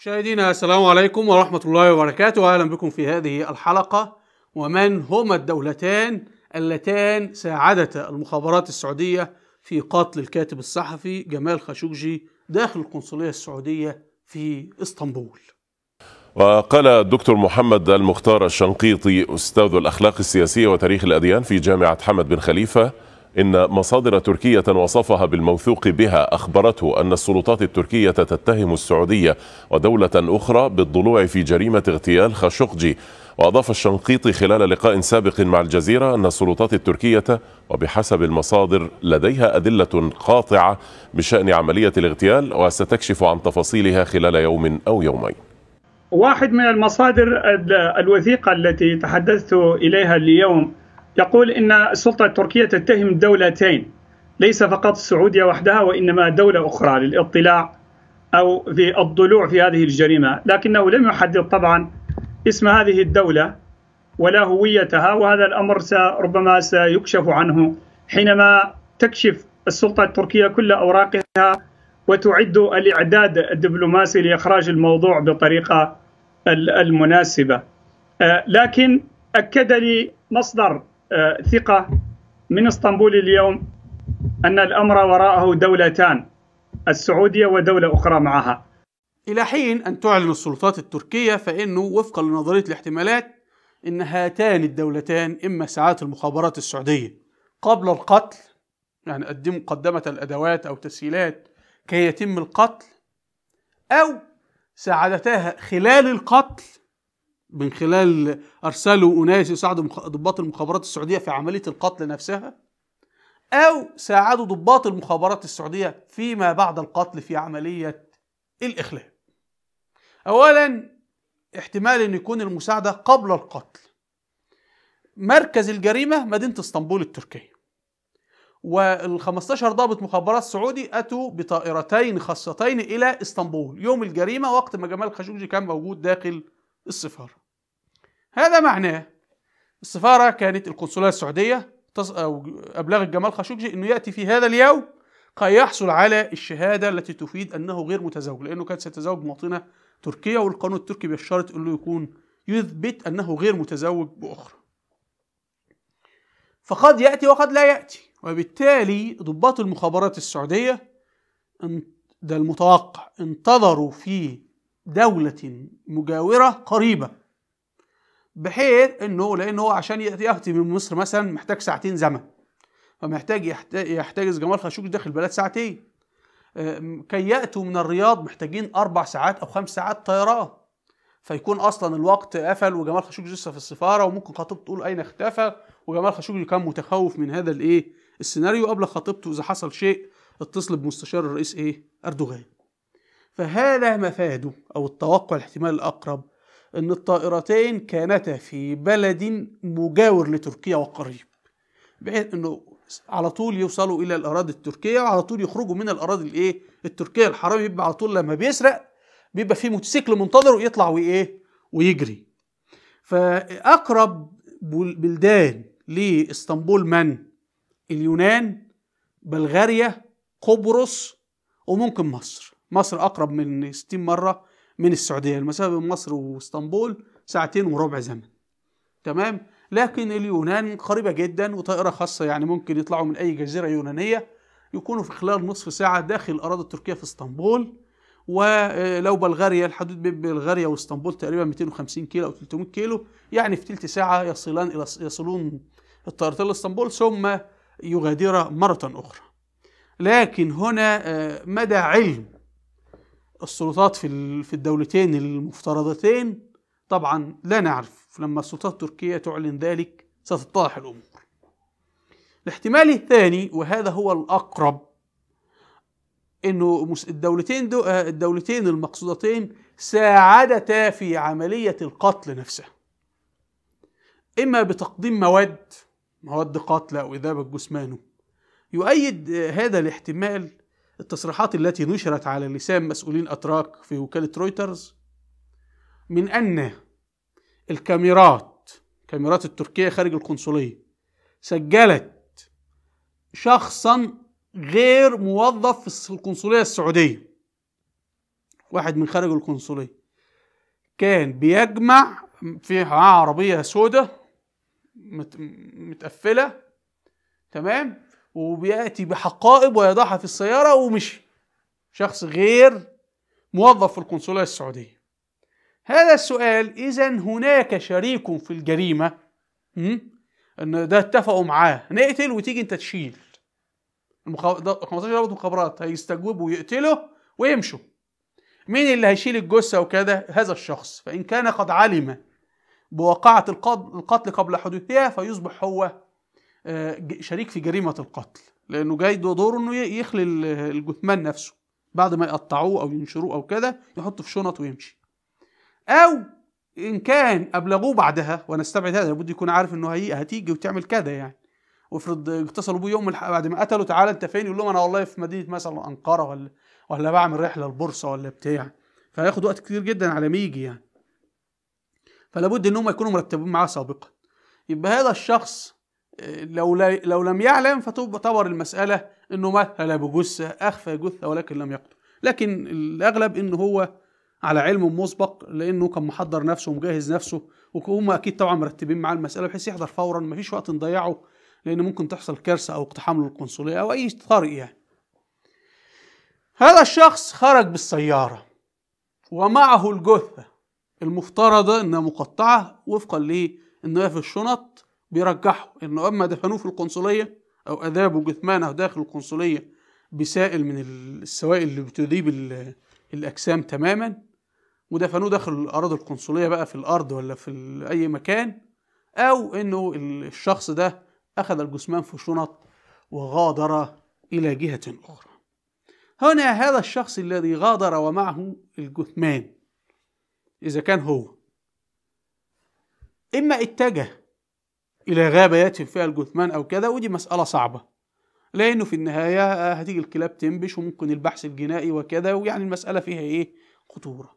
مشاهدينا السلام عليكم ورحمة الله وبركاته أهلا بكم في هذه الحلقة ومن هما الدولتان اللتان ساعدتا المخابرات السعودية في قتل الكاتب الصحفي جمال خاشوجي داخل القنصلية السعودية في اسطنبول وقال الدكتور محمد المختار الشنقيطي أستاذ الأخلاق السياسية وتاريخ الأديان في جامعة حمد بن خليفة إن مصادر تركية وصفها بالموثوق بها أخبرته أن السلطات التركية تتهم السعودية ودولة أخرى بالضلوع في جريمة اغتيال خاشقجي وأضاف الشنقيطي خلال لقاء سابق مع الجزيرة أن السلطات التركية وبحسب المصادر لديها أدلة قاطعة بشأن عملية الاغتيال وستكشف عن تفاصيلها خلال يوم أو يومين واحد من المصادر الوثيقة التي تحدثت إليها اليوم يقول إن السلطة التركية تتهم دولتين ليس فقط السعودية وحدها وإنما دولة أخرى للاطلاع أو في الضلوع في هذه الجريمة لكنه لم يحدد طبعا اسم هذه الدولة ولا هويتها وهذا الأمر ربما سيكشف عنه حينما تكشف السلطة التركية كل أوراقها وتعد الإعداد الدبلوماسي لإخراج الموضوع بطريقة المناسبة آه، لكن أكد لي مصدر آه، ثقة من اسطنبول اليوم أن الأمر وراءه دولتان السعودية ودولة أخرى معها إلى حين أن تعلن السلطات التركية فإنه وفقا لنظرية الاحتمالات إن هاتان الدولتان إما ساعات المخابرات السعودية قبل القتل يعني قدموا قدمت الأدوات أو تسهيلات كي يتم القتل أو ساعدتها خلال القتل من خلال أرسلوا أناس يساعدوا ضباط المخابرات السعودية في عملية القتل نفسها أو ساعدوا ضباط المخابرات السعودية فيما بعد القتل في عملية الإخلاء أولا احتمال أن يكون المساعدة قبل القتل مركز الجريمة مدينة اسطنبول التركية وال15 ضابط مخابرات سعودي أتوا بطائرتين خاصتين إلى اسطنبول يوم الجريمة وقت ما جمال خاشقجي كان موجود داخل السفارة هذا معناه السفارة كانت القنصلية السعودية أبلغت جمال خاشقجي أنه يأتي في هذا اليوم كي يحصل على الشهادة التي تفيد أنه غير متزوج لأنه كان سيتزوج مواطنة تركية والقانون التركي بيشترط أنه يكون يثبت أنه غير متزوج بأخرى فقد يأتي وقد لا يأتي وبالتالي ضباط المخابرات السعودية ده المتوقع انتظروا في دولة مجاورة قريبة بحيث انه لان هو عشان ياتي من مصر مثلا محتاج ساعتين زمن فمحتاج يحتجز جمال خاشوقي داخل البلد ساعتين آه، كي ياتوا من الرياض محتاجين اربع ساعات او خمس ساعات طيران فيكون اصلا الوقت قفل وجمال خاشوقي لسه في السفاره وممكن خطيبته تقول اين اختفى وجمال خاشوقي كان متخوف من هذا الايه السيناريو قبل خطيبته اذا حصل شيء اتصل بمستشار الرئيس ايه اردوغان فهذا مفاده او التوقع الاحتمال الاقرب أن الطائرتين كانتا في بلد مجاور لتركيا وقريب بحيث أنه على طول يوصلوا إلى الأراضي التركية وعلى طول يخرجوا من الأراضي الإيه التركية الحرامي بيبقى على طول لما بيسرق بيبقى في موتوسيكل منتظر ويطلع وإيه ويجري فأقرب بلدان لإسطنبول من؟ اليونان بلغاريا قبرص وممكن مصر مصر أقرب من 60 مرة من السعودية المسافة بين مصر واسطنبول ساعتين وربع زمن تمام لكن اليونان قريبة جدا وطائرة خاصة يعني ممكن يطلعوا من أي جزيرة يونانية يكونوا في خلال نصف ساعة داخل الأراضي التركية في اسطنبول ولو آه، بلغاريا الحدود بين بلغاريا واسطنبول تقريبا 250 كيلو أو 300 كيلو يعني في تلت ساعة يصلان إلى يصلون الطائرتين لاسطنبول ثم يغادر مرة أخرى لكن هنا آه، مدى علم السلطات في في الدولتين المفترضتين طبعا لا نعرف لما السلطات التركية تعلن ذلك ستتضح الأمور الاحتمال الثاني وهذا هو الأقرب انه الدولتين دو آه، الدولتين المقصودتين ساعدتا في عملية القتل نفسها إما بتقديم مواد مواد قتل أو إذابة جثمانه يؤيد آه، هذا الاحتمال التصريحات التي نشرت على لسان مسؤولين أتراك في وكالة رويترز من أن الكاميرات الكاميرات التركية خارج القنصلية سجلت شخصا غير موظف في القنصلية السعودية واحد من خارج القنصلية كان بيجمع في عربية سودة متقفلة تمام وبياتي بحقائب ويضعها في السياره ومشي شخص غير موظف في القنصليه السعوديه هذا السؤال اذا هناك شريك في الجريمه ان ده اتفقوا معاه نقتل وتيجي انت تشيل المخ... 15 ضابط مخابرات هيستجوبوا ويقتلوا ويمشوا مين اللي هيشيل الجثه وكذا هذا الشخص فان كان قد علم بواقعه القتل قبل حدوثها فيصبح هو آه، شريك في جريمه القتل لانه جاي دوره انه يخلي الجثمان نفسه بعد ما يقطعوه او ينشروه او كده يحطه في شنط ويمشي او ان كان ابلغوه بعدها وانا استبعد هذا لابد يكون عارف انه هي هتيجي وتعمل كده يعني وافرض اتصلوا بيه يوم بعد ما قتلوا تعالى انت فين يقول لهم انا والله في مدينه مثلا انقره ولا ولا بعمل رحله البورصه ولا بتاع فهياخد وقت كتير جدا على ما يجي يعني فلابد ان هم يكونوا مرتبين معاه سابقا يبقى هذا الشخص لو, لو لم يعلم فتعتبر المسألة أنه مثل بجثة أخفى جثة ولكن لم يقتل لكن الأغلب أنه هو على علم مسبق لأنه كان محضر نفسه ومجهز نفسه وهم أكيد طبعا مرتبين معاه المسألة بحيث يحضر فورا مفيش وقت نضيعه لأن ممكن تحصل كارثة أو اقتحام للقنصلية أو أي طارئ يعني هذا الشخص خرج بالسيارة ومعه الجثة المفترضة إنها مقطعة وفقا لانه في الشنط بيرجحوا انه اما دفنوه في القنصليه او اذابوا جثمانه داخل القنصليه بسائل من السوائل اللي بتذيب الاجسام تماما ودفنوه داخل الاراضي القنصليه بقى في الارض ولا في اي مكان او انه الشخص ده اخذ الجثمان في شنط وغادر الى جهه اخرى هنا هذا الشخص الذي غادر ومعه الجثمان إذا كان هو إما اتجه الى غابه يدفن فيها الجثمان او كده ودي مساله صعبه لانه في النهايه هتيجي آه، الكلاب تنبش وممكن البحث الجنائي وكده ويعني المساله فيها ايه خطوره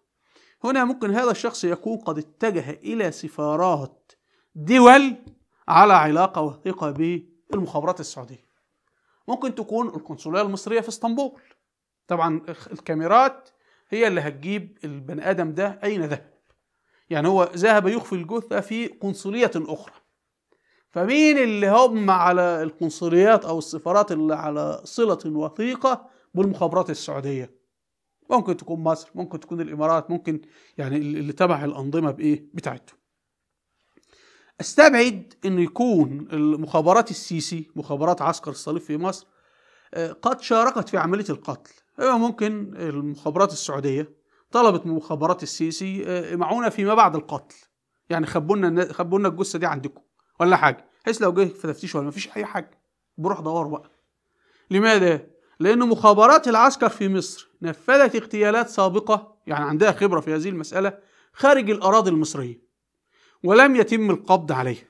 هنا ممكن هذا الشخص يكون قد اتجه الى سفارات دول على علاقه وثيقه بالمخابرات السعوديه ممكن تكون القنصليه المصريه في اسطنبول طبعا الكاميرات هي اللي هتجيب البني ادم ده اين ذهب يعني هو ذهب يخفي الجثه في قنصليه اخرى فمين اللي هم على القنصليات أو السفارات اللي على صلة وثيقة بالمخابرات السعودية ممكن تكون مصر ممكن تكون الإمارات ممكن يعني اللي تبع الأنظمة بإيه بتاعتهم استبعد انه يكون المخابرات السيسي مخابرات عسكر الصليب في مصر آه، قد شاركت في عمليه القتل أيوة، ممكن المخابرات السعوديه طلبت من مخابرات السيسي آه، معونه فيما بعد القتل يعني خبونا خبونا الجثه دي عندكم ولا حاجه بحيث لو جه في تفتيش ولا مفيش اي حاجه بروح دور بقى لماذا لان مخابرات العسكر في مصر نفذت اغتيالات سابقه يعني عندها خبره في هذه المساله خارج الاراضي المصريه ولم يتم القبض عليها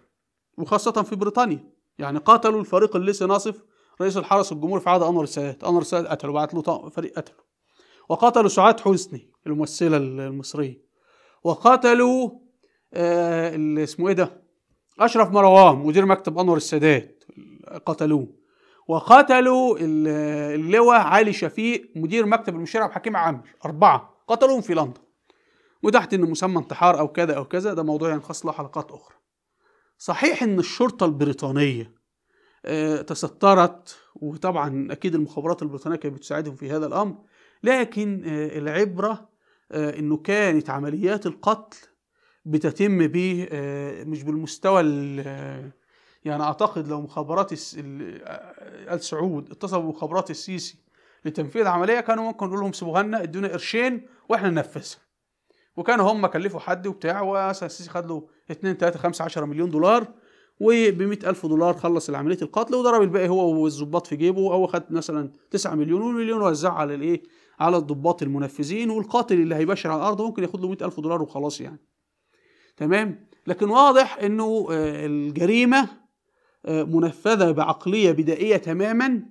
وخاصه في بريطانيا يعني قتلوا الفريق اللي ناصف رئيس الحرس الجمهوري في عهد انور السادات انور السادات قتله بعت له فريق قتله وقتلوا سعاد حسني الممثله المصريه وقتلوا آه اسمه ايه ده أشرف مروان مدير مكتب أنور السادات قتلوه وقتلوا اللواء علي شفيق مدير مكتب المشير عبد الحكيم عامر أربعة قتلوهم في لندن وتحت إن مسمى انتحار أو كذا أو كذا ده موضوع ينخص له حلقات أخرى صحيح إن الشرطة البريطانية آه، تسترت وطبعا أكيد المخابرات البريطانية كانت بتساعدهم في هذا الأمر لكن آه، العبرة آه، إنه كانت عمليات القتل بتتم به آه، مش بالمستوى آه، يعني اعتقد لو مخابرات آه، ال سعود اتصلوا بمخابرات السيسي لتنفيذ عمليه كانوا ممكن نقول لهم سيبوها لنا ادونا قرشين واحنا ننفذها وكانوا هم كلفوا حد وبتاع ومثلا السيسي خد له 2 3 5 10 مليون دولار وب 100000 دولار خلص عمليه القتل وضرب الباقي هو والظباط في جيبه او خد مثلا 9 مليون والمليون وزعها على الايه على الضباط المنفذين والقاتل اللي هيباشر على الارض ممكن ياخد له 100000 دولار وخلاص يعني تمام لكن واضح انه آه، الجريمه آه، منفذه بعقليه بدائيه تماما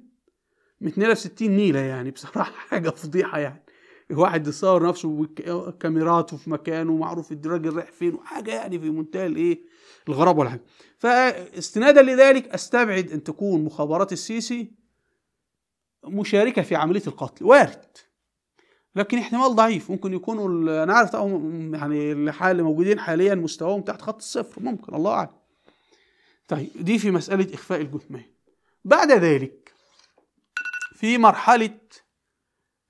من 62 نيله يعني بصراحه حاجه فضيحه يعني الواحد يصور نفسه بكاميراته في مكانه ومعروف الراجل رايح فين وحاجه يعني في منتهى الايه الغرابه والحاجة فاستنادا لذلك استبعد ان تكون مخابرات السيسي مشاركه في عمليه القتل وارد لكن احتمال ضعيف ممكن يكونوا انا عارف يعني الحال اللي موجودين حاليا مستواهم تحت خط الصفر ممكن الله اعلم طيب دي في مساله اخفاء الجثمان بعد ذلك في مرحله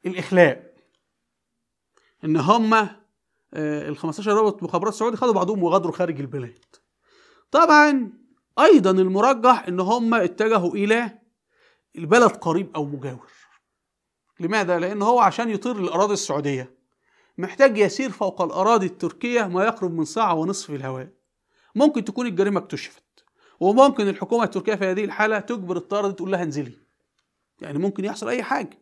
الاخلاء ان هم آه، ال 15 رابط مخابرات سعودي خدوا بعضهم وغادروا خارج البلاد طبعا ايضا المرجح ان هم اتجهوا الى البلد قريب او مجاور لماذا؟ لأن هو عشان يطير الأراضي السعودية محتاج يسير فوق الأراضي التركية ما يقرب من ساعة ونصف في الهواء ممكن تكون الجريمة اكتشفت وممكن الحكومة التركية في هذه الحالة تجبر الطيارة دي تقول لها انزلي يعني ممكن يحصل أي حاجة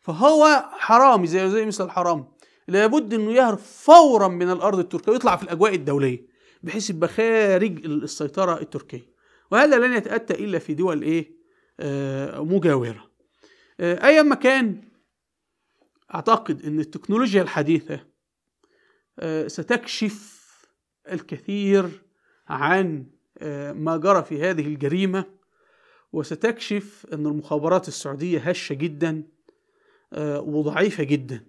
فهو حرامي زي زي مثل الحرام لابد انه يهرب فورا من الارض التركيه ويطلع في الاجواء الدوليه بحيث يبقى خارج السيطره التركيه وهذا لن يتاتى الا في دول ايه آه مجاوره آه ايا ما كان أعتقد أن التكنولوجيا الحديثة آه، ستكشف الكثير عن آه، ما جرى في هذه الجريمة وستكشف أن المخابرات السعودية هشة جدا آه، وضعيفة جدا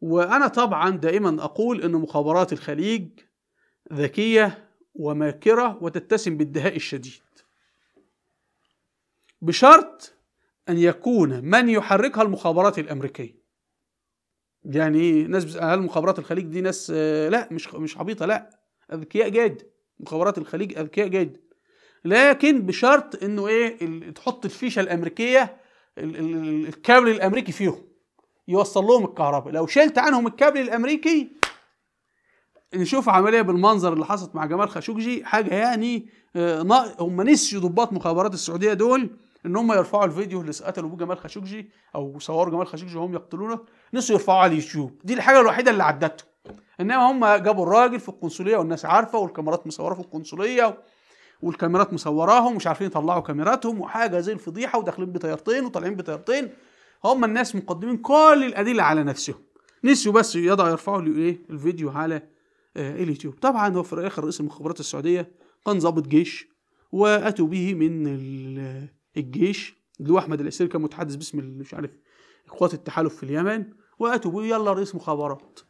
وأنا طبعا دائما أقول أن مخابرات الخليج ذكية وماكرة وتتسم بالدهاء الشديد بشرط أن يكون من يحركها المخابرات الأمريكية يعني ناس هل مخابرات الخليج دي ناس آه، لا مش مش عبيطه لا اذكياء جاد مخابرات الخليج اذكياء جاد لكن بشرط انه ايه تحط الفيشه الامريكيه الكابل الامريكي فيهم يوصل لهم الكهرباء لو شلت عنهم الكابل الامريكي نشوف عمليه بالمنظر اللي حصلت مع جمال خاشقجي حاجه يعني آه، هم نسيوا ضباط مخابرات السعوديه دول ان هم يرفعوا الفيديو اللي قتلوا بيه جمال خاشقجي او صوروا جمال خاشقجي وهم يقتلونه نسوا يرفعوه على اليوتيوب دي الحاجه الوحيده اللي عدتهم انما هم جابوا الراجل في القنصليه والناس عارفه والكاميرات مصوره في القنصليه والكاميرات مصوراهم مش عارفين يطلعوا كاميراتهم وحاجه زي الفضيحه وداخلين بطيارتين وطالعين بطيارتين هم الناس مقدمين كل الادله على نفسهم نسيوا بس يضعوا يرفعوا ايه الفيديو على آه، اليوتيوب طبعا هو في الاخر رئيس المخابرات السعوديه كان ضابط جيش واتوا به من الجيش اللي هو احمد الاسير كان متحدث باسم مش عارف قوات التحالف في اليمن واتوا بيقولوا يلا رئيس مخابرات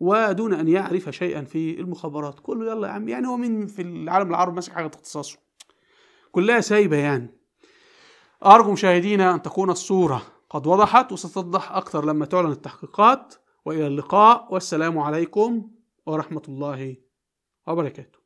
ودون ان يعرف شيئا في المخابرات كله يلا يا عم يعني هو مين في العالم العربي ماسك حاجه اختصاصه كلها سايبه يعني ارجو مشاهدينا ان تكون الصوره قد وضحت وستتضح اكثر لما تعلن التحقيقات والى اللقاء والسلام عليكم ورحمه الله وبركاته